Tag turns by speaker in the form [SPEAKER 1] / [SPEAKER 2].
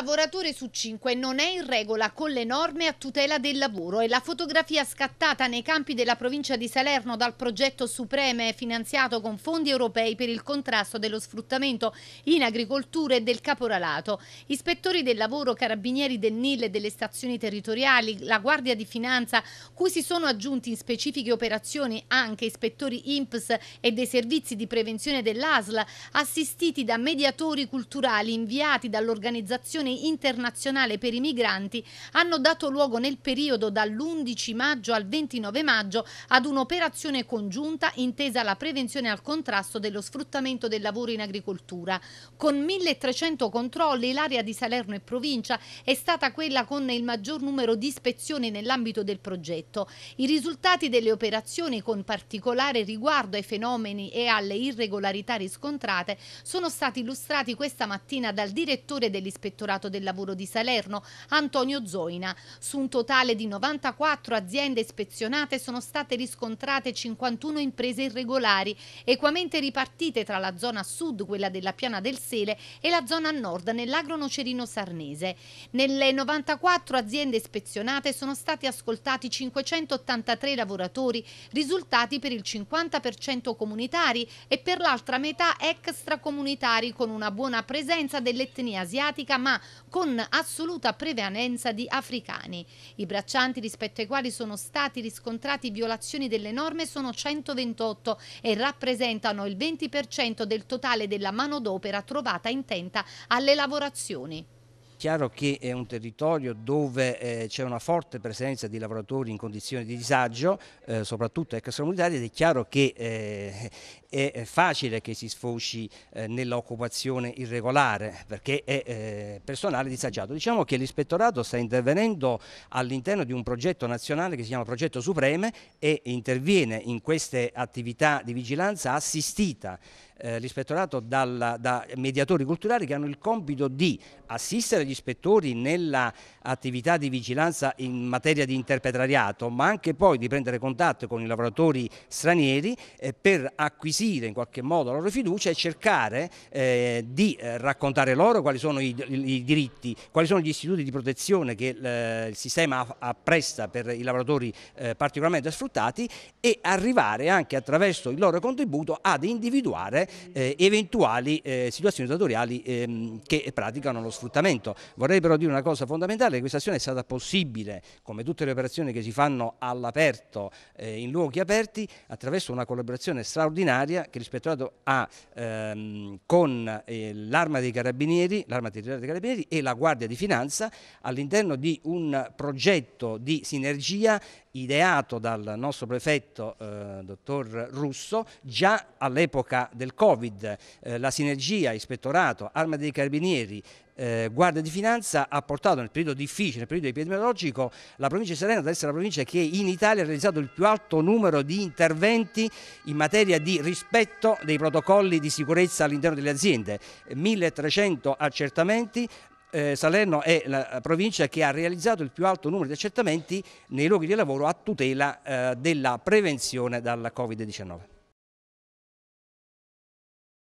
[SPEAKER 1] lavoratore su cinque non è in regola con le norme a tutela del lavoro e la fotografia scattata nei campi della provincia di Salerno dal progetto Supreme finanziato con fondi europei per il contrasto dello sfruttamento in agricoltura e del caporalato. Ispettori del lavoro, carabinieri del NIL e delle stazioni territoriali, la Guardia di Finanza, cui si sono aggiunti in specifiche operazioni anche ispettori INPS e dei servizi di prevenzione dell'ASL, assistiti da mediatori culturali inviati dall'organizzazione Convenzione internazionale per i migranti hanno dato luogo nel periodo dall'11 maggio al 29 maggio ad un'operazione congiunta intesa alla prevenzione e al contrasto dello sfruttamento del lavoro in agricoltura. Con 1.300 controlli l'area di Salerno e provincia è stata quella con il maggior numero di ispezioni nell'ambito del progetto. I risultati delle operazioni con particolare riguardo ai fenomeni e alle irregolarità riscontrate sono stati illustrati questa mattina dal direttore dell'ispettorato Protettorato del Lavoro di Salerno, Antonio Zoina. Su un totale di 94 aziende ispezionate sono state riscontrate 51 imprese irregolari, equamente ripartite tra la zona sud, quella della Piana del Sele, e la zona nord, nell'agronocerino sarnese. Nelle 94 aziende ispezionate sono stati ascoltati 583 lavoratori, risultati per il 50% comunitari e per l'altra metà extracomunitari con una buona presenza dell'etnia asiatica ma con assoluta prevalenza di africani. I braccianti rispetto ai quali sono stati riscontrati violazioni delle norme sono 128 e rappresentano il 20% del totale della manodopera trovata intenta alle lavorazioni.
[SPEAKER 2] È chiaro che è un territorio dove eh, c'è una forte presenza di lavoratori in condizioni di disagio, eh, soprattutto extracomunitari, ed è chiaro che eh, è facile che si sfoci eh, nell'occupazione irregolare perché è eh, personale disagiato. Diciamo che l'ispettorato sta intervenendo all'interno di un progetto nazionale che si chiama Progetto Supreme e interviene in queste attività di vigilanza assistita eh, l'ispettorato dalla, da mediatori culturali che hanno il compito di assistere gli ispettori nell'attività di vigilanza in materia di interpretariato ma anche poi di prendere contatto con i lavoratori stranieri eh, per acquisire acquisire in qualche modo la loro fiducia e cercare eh, di eh, raccontare loro quali sono i, i, diritti, quali sono gli istituti di protezione che il, il sistema appresta per i lavoratori eh, particolarmente sfruttati e arrivare anche attraverso il loro contributo ad individuare eh, eventuali eh, situazioni datoriali ehm, che praticano lo sfruttamento. Vorrei però dire una cosa fondamentale, questa azione è stata possibile, come tutte le operazioni che si fanno all'aperto, eh, in luoghi aperti, attraverso una collaborazione straordinaria Italia che l'ispettorato ha ehm, con eh, l'arma dei carabinieri, l'arma territoriale dei carabinieri e la Guardia di Finanza all'interno di un progetto di sinergia ideato dal nostro prefetto eh, dottor Russo già all'epoca del Covid. Eh, la sinergia ispettorato, arma dei carabinieri, eh, Guardia di Finanza ha portato nel periodo difficile, nel periodo epidemiologico, la provincia di Serena ad essere la provincia che in Italia ha realizzato il più alto numero di interventi in materia di rispetto dei protocolli di sicurezza all'interno delle aziende, 1300 accertamenti, eh, Salerno è la provincia che ha realizzato il più alto numero di accertamenti nei luoghi di lavoro a tutela eh, della prevenzione dal Covid-19.